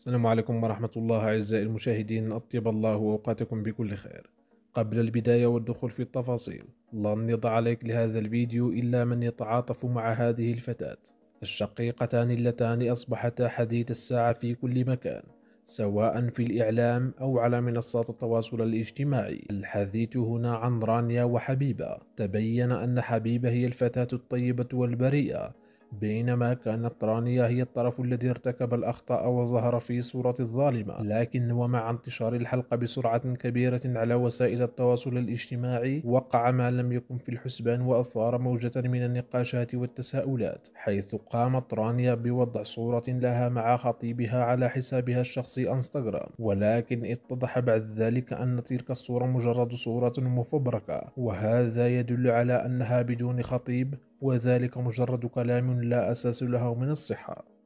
السلام عليكم ورحمة الله أعزائي المشاهدين أطيب الله أوقاتكم بكل خير قبل البداية والدخول في التفاصيل لن يضع عليك لهذا الفيديو إلا من يتعاطف مع هذه الفتاة الشقيقتان اللتان أصبحتا حديث الساعة في كل مكان سواء في الإعلام أو على منصات التواصل الاجتماعي الحديث هنا عن رانيا وحبيبة تبين أن حبيبة هي الفتاة الطيبة والبريئة بينما كانت رانيا هي الطرف الذي ارتكب الأخطاء وظهر في صورة الظالمة لكن ومع انتشار الحلقة بسرعة كبيرة على وسائل التواصل الاجتماعي وقع ما لم يكن في الحسبان وأثار موجة من النقاشات والتساؤلات حيث قامت رانيا بوضع صورة لها مع خطيبها على حسابها الشخصي انستغرام ولكن اتضح بعد ذلك أن تلك الصورة مجرد صورة مفبركة وهذا يدل على أنها بدون خطيب وذلك مجرد كلام لا أساس له من الصحة